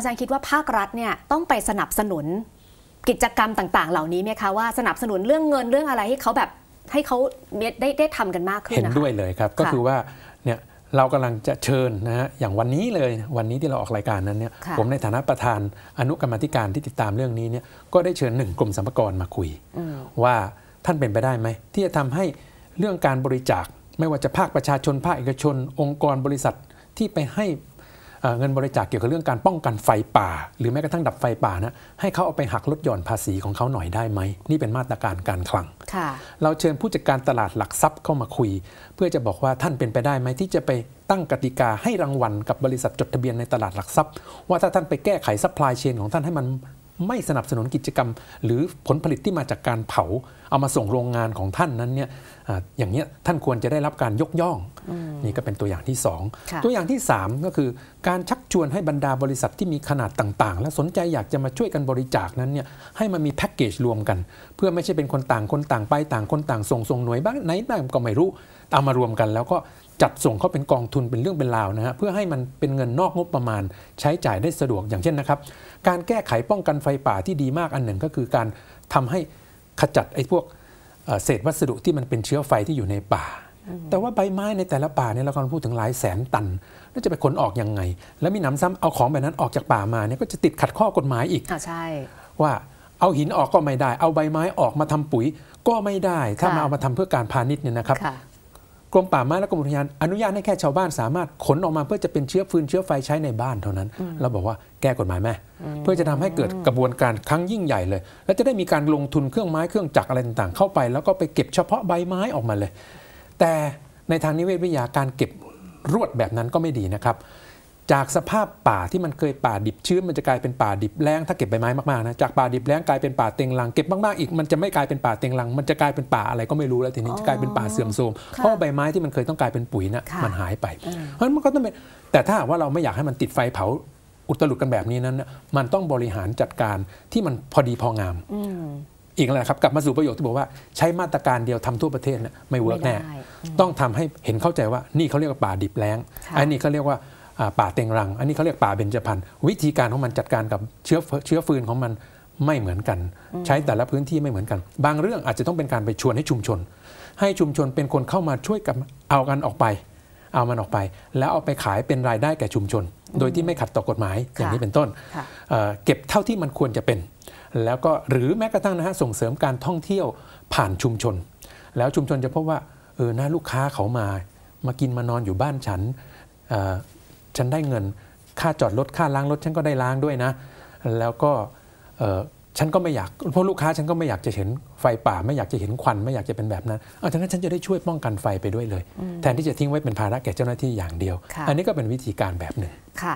อาจารย์คิดว่าภาครัฐเนี่ยต้องไปสนับสนุนกิจกรรมต่าง ๆ เหล่านี้ไหมคะว่าสนับสนุนเรื่องเงินเรื่องอะไรให้เขาแบบให้เขาได้ได้ทำกันมากขึ้นเห็นด้วยเลยครับ ก็คือว่าเนี่ยเรากำลังจะเชิญนะฮะอย่างวันนี้เลย วันนี้ที่เราออกรายการนั้นเนี่ยผมในฐานะประธานอนุกรรมธิการที่ติดตามเรื่องนี้เนี่ยก็ได้เชิญหนึ่งกรมสรรพากรมาคุย ว่าท่านเป็นไปได้ไหมที่จะทำให้เรื่องการบริจาค ไม่ว่าจะภาคประชาชน ภาคเอกชนองค์กรบริษัทที่ไปให้เงินบริจาคเกี่ยวกับเรื่องการป้องกันไฟป่า หรือแม้กระทั่งดับไฟป่านะ ให้เขาเอาไปหักลดหย่อนภาษีของเขาหน่อยได้ไหมนี่เป็นมาตรการการคลังเราเชิญผู้จัดการตลาดหลักทรัพย์เข้ามาคุย เพื่อจะบอกว่าท่านเป็นไปได้ไหมที่จะไปตั้งกติกาให้รางวัลกับบริษัทจดทะเบียนในตลาดหลักทรัพย์ ว่าถ้าท่านไปแก้ไขซัพพลายเชนของท่านให้มันไม่สนับสนุนกิจกรรมหรือผลผลิตที่มาจากการเผาเอามาส่งโรงงานของท่านนั้นเนี่ยออย่างนี้ท่านควรจะได้รับการยกย่อง นี่ก็เป็นตัวอย่างที่ 2 ตัวอย่างที่ 3 ก็คือการชักชวนให้บรรดาบริษัทที่มีขนาดต่างๆ และสนใจอยากจะมาช่วยกันบริจาคนั้นเนี่ยให้มันมีแพ็กเกจรวมกันเพื่อไม่ใช่เป็นคนต่างคนต่างไปต่างคนต่างส่งส่งหน่วยบ้างไหนบ้างก็ไม่รู้เอามารวมกันแล้วก็จัดส่งเข้าเป็นกองทุนเป็นเรื่องเป็นราวนะฮะเพื่อให้มันเป็นเงินนอกงบประมาณ ใช้จ่ายได้สะดวกอย่างเช่นนะครับ การแก้ไขป้องกันไฟป่าที่ดีมากอันหนึ่งก็คือการทำให้ขจัดไอ้พวกเศษวัสดุที่มันเป็นเชื้อไฟที่อยู่ในป่า แต่ว่าใบไม้ในแต่ละป่าเนี่ยเรากำลังพูดถึงหลายแสนตันแล้วจะไปขนออกยังไง แล้วมีน้ำซ้ำเอาของแบบนั้นออกจากป่ามาเนี่ยก็จะติดขัดข้อกฎหมายอีกอใช่ว่าเอาหินออกก็ไม่ได้ เอาใบไม้ออกมาทำปุ๋ยก็ไม่ได้ถ้ามาเอามาทำเพื่อการพาณิชย์เนี่ยนะครับกรมป่าไม้และกรมอุทยานอนุญาตให้แค่ชาวบ้านสามารถขนออกมาเพื่อจะเป็นเชื้อฟืนเชื้อไฟใช้ในบ้านเท่านั้น เราบอกว่าแก้กฎหมายไหมเพื่อจะทำให้เกิดกระบวนการครั้งยิ่งใหญ่เลย และจะได้มีการลงทุนเครื่องไม้เครื่องจักรอะไรต่างๆเข้าไป แล้วก็ไปเก็บเฉพาะใบไม้ออกมาเลย แต่ในทางนิเวศวิทยาการเก็บรวดแบบนั้นก็ไม่ดีนะครับจากสภาพป่าที่มันเคยป่าดิบชื้น มันจะกลายเป็นป่าดิบแล้ง ถ้าเก็บใบไม้มากๆนะจาก ป่าดิบแล้งกลายเป็นป่าเต็งลังเก็บมากๆอีก มันจะไม่กลายเป็นป่าเต็งลังมันจะกลายเป็นป่าอะไรก็ไม่รู้แล้วทีนี้จะกลายเป็นป่าเสื่อมโทรมเพราะใบไม้ที่มันเคยต้องกลายเป็นปุ๋ยนะมันหายไป เพราะมันก็ต้องเป็นแต่ถ้าว่าเราไม่อยากให้มันติดไฟเผา อุตลุดกันแบบนี้นั้นมันต้องบริหารจัดการที่มันพอดีพองามอีกอลไรครับกลับมาสู่ประโยชน์ที่บอกว่า ใช้มาตรการเดียวทำทั่วประเทศนะไม่เวิร์กแน่ต้องทำให้เห็นเข้าใจว่านี่เขาเรียกว่าป่าดิบแล้งอันนี้เขาเรียกว่าป่าเต็งรัง อันนี้เขาเรียกป่าเบญจพรรณ วิธีการของมันจัดการกับเชื้อเชื้อฟืนของมันไม่เหมือนกัน ใช้แต่ละพื้นที่ไม่เหมือนกัน บางเรื่องอาจจะต้องเป็นการไปชวนให้ชุมชน ให้ชุมชนเป็นคนเข้ามาช่วยกับเอากันออกไป เอามันออกไป แล้วเอาไปขายเป็นรายได้แก่ชุมชน โดยที่ไม่ขัดต่อกฎหมายอย่างนี้เป็นต้น เก็บเท่าที่มันควรจะเป็น แล้วก็หรือแม้กระทั่งนะฮะส่งเสริมการท่องเที่ยวผ่านชุมชน แล้วชุมชนจะพบว่าเออหน้าลูกค้าเขามา มากินมานอนอยู่บ้านฉันฉันได้เงินค่าจอดรถ ค่าล้างรถฉันก็ได้ล้างด้วยนะ แล้วก็ฉันก็ไม่อยากเพราะลูกค้าฉันก็ไม่อยากจะเห็นไฟป่า ไม่อยากจะเห็นควันไม่อยากจะเป็นแบบนั้นเอาฉะนั้นฉันจะได้ช่วยป้องกันไฟไปด้วยเลย แทนที่จะทิ้งไว้เป็นภาระแก่เจ้าหน้าที่อย่างเดียว อันนี้ก็เป็นวิธีการแบบหนึ่งค่ะ